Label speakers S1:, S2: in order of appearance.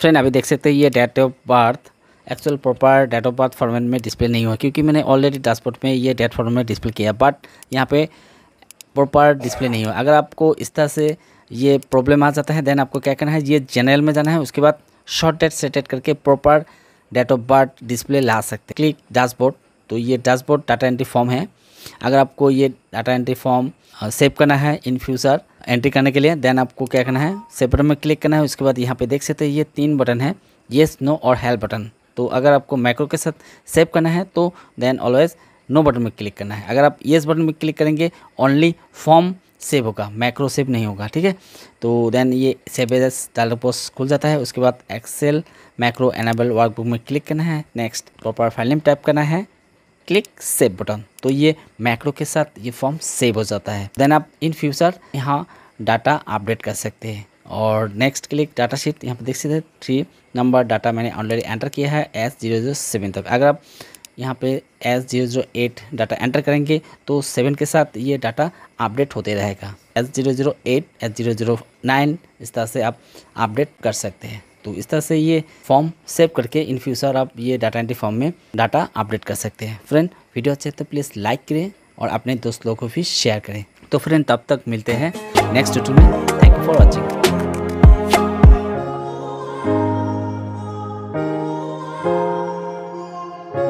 S1: friend अभी देख सकते हैं ये date of birth actual proper date of birth format में डिस्प्ले नहीं हुआ क्योंकि मैंने ऑलरेडी डैशबोर्ड में ये डेट फॉर्मेट में डिस्प्ले किया बट यहाँ पे प्रॉपर डिस्प्ले नहीं हुआ अगर आपको इस तरह से ये प्रॉब्लम आ जाता है देन आपको क्या करना है ये जनरल में जाना है उसके बाद शॉर्ट डेट सेटेड करके proper date of birth display ला सकते क्लिक डैशबोर्ड तो ये डैशबोर्ड डाटा एंट्री फॉर्म है अगर आपको ये डाटा एंट्री फॉर्म सेव करना है इन फ्यूचर एंट्री करने के लिए देन आपको क्या करना है सेपरेट में क्लिक करना है उसके बाद यहाँ पे देख सकते हैं ये तीन बटन है येस नो और हेल्प बटन तो अगर आपको माइक्रो के साथ सेव करना है तो देन ऑलवेज नो बटन में क्लिक करना है अगर आप येस बटन में क्लिक करेंगे ओनली फॉर्म सेव होगा माइक्रो सेव नहीं होगा ठीक है तो देन ये सेव एज डायलॉग खुल जाता है उसके बाद एक्सेल माइक्रो एनेबल वर्कबुक में क्लिक करना है next proper file name type करना है क्लिक सेव बटन तो ये मैक्रो के साथ ये फॉर्म सेव हो जाता है देन आप इन फ्यूचर यहाँ डाटा अपडेट कर सकते हैं और नेक्स्ट क्लिक डाटा शीट यहाँ पर देख सकते हैं थ्री नंबर डाटा मैंने ऑलरेडी एंटर किया है एस जीरो जीरो सेवन तक अगर आप यहाँ पे S zero zero eight data enter करेंगे तो सेवन के साथ ये डाटा अपडेट होते रहेगा S zero zero eight S zero zero nine इस तरह से आप अपडेट कर सकते हैं तो इस तरह से ये फॉर्म सेव करके इन फ्यूचर आप ये डाटा एंट्री फॉर्म में डाटा अपडेट कर सकते हैं फ्रेंड वीडियो अच्छे तो प्लीज़ लाइक करें और अपने दोस्त लोगों को भी शेयर करें तो फ्रेंड तब तक मिलते हैं नेक्स्ट ट्यूटोरियल में थैंक यू फॉर वॉचिंग